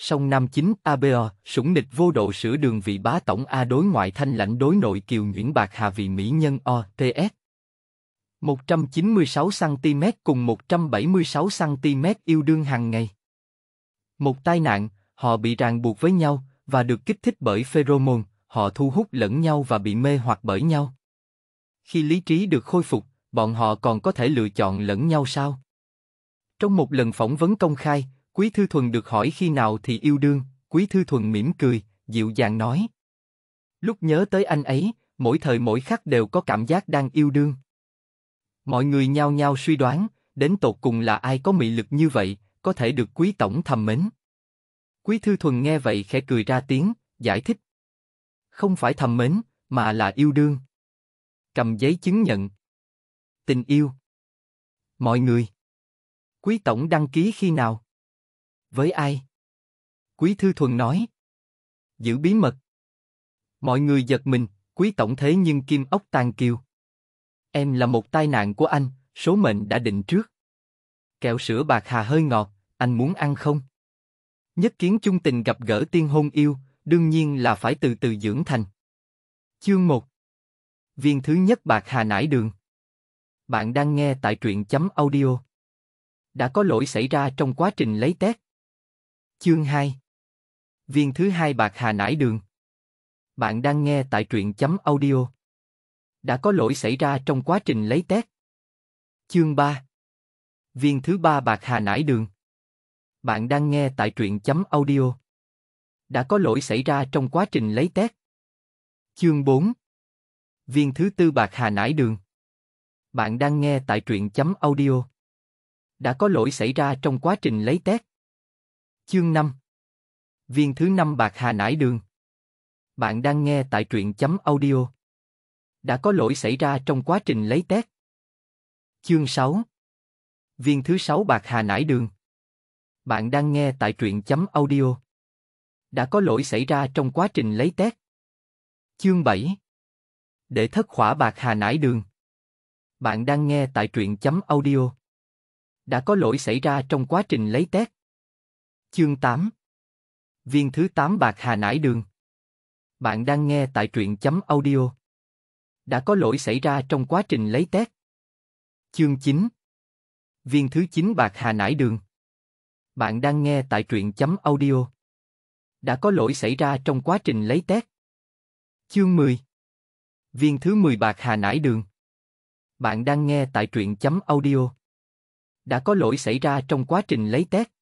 Sông Nam Chính ABO, sủng nịch vô độ sửa đường vị bá tổng A đối ngoại thanh lãnh đối nội kiều Nguyễn Bạc Hà vị Mỹ nhân OTS. 196cm cùng 176cm yêu đương hàng ngày. Một tai nạn, họ bị ràng buộc với nhau, và được kích thích bởi pheromone, họ thu hút lẫn nhau và bị mê hoặc bởi nhau. Khi lý trí được khôi phục, bọn họ còn có thể lựa chọn lẫn nhau sao? Trong một lần phỏng vấn công khai, Quý Thư Thuần được hỏi khi nào thì yêu đương, Quý Thư Thuần mỉm cười, dịu dàng nói. Lúc nhớ tới anh ấy, mỗi thời mỗi khắc đều có cảm giác đang yêu đương. Mọi người nhao nhao suy đoán, đến tột cùng là ai có mị lực như vậy, có thể được Quý Tổng thầm mến. Quý Thư Thuần nghe vậy khẽ cười ra tiếng, giải thích. Không phải thầm mến, mà là yêu đương. Cầm giấy chứng nhận. Tình yêu. Mọi người. Quý Tổng đăng ký khi nào? Với ai? Quý Thư Thuần nói. Giữ bí mật. Mọi người giật mình, quý tổng thế nhưng kim ốc tàn kiều. Em là một tai nạn của anh, số mệnh đã định trước. Kẹo sữa bạc hà hơi ngọt, anh muốn ăn không? Nhất kiến chung tình gặp gỡ tiên hôn yêu, đương nhiên là phải từ từ dưỡng thành. Chương 1 Viên thứ nhất bạc hà nải đường Bạn đang nghe tại truyện chấm audio. Đã có lỗi xảy ra trong quá trình lấy test. Chương 2 Viên thứ hai bạc hà nải đường Bạn đang nghe tại truyện chấm audio Đã có lỗi xảy ra trong quá trình lấy test Chương 3 Viên thứ ba bạc hà nải đường Bạn đang nghe tại truyện chấm audio Đã có lỗi xảy ra trong quá trình lấy test Chương 4 Viên thứ tư bạc hà nải đường Bạn đang nghe tại truyện chấm audio Đã có lỗi xảy ra trong quá trình lấy test Chương 5 Viên thứ năm Bạc Hà Nải Đường Bạn đang nghe tại truyện chấm audio. Đã có lỗi xảy ra trong quá trình lấy test. Chương 6 Viên thứ sáu Bạc Hà Nải Đường Bạn đang nghe tại truyện chấm audio. Đã có lỗi xảy ra trong quá trình lấy test. Chương 7 Để thất khỏa Bạc Hà Nải Đường Bạn đang nghe tại truyện chấm audio. Đã có lỗi xảy ra trong quá trình lấy test Chương 8 Viên thứ 8 Bạc Hà Nải Đường Bạn đang nghe tại truyện chấm audio. Đã có lỗi xảy ra trong quá trình lấy test. Chương 9 Viên thứ 9 Bạc Hà Nải Đường Bạn đang nghe tại truyện chấm audio. Đã có lỗi xảy ra trong quá trình lấy test. Chương 10 Viên thứ 10 Bạc Hà Nải Đường Bạn đang nghe tại truyện chấm audio. Đã có lỗi xảy ra trong quá trình lấy test.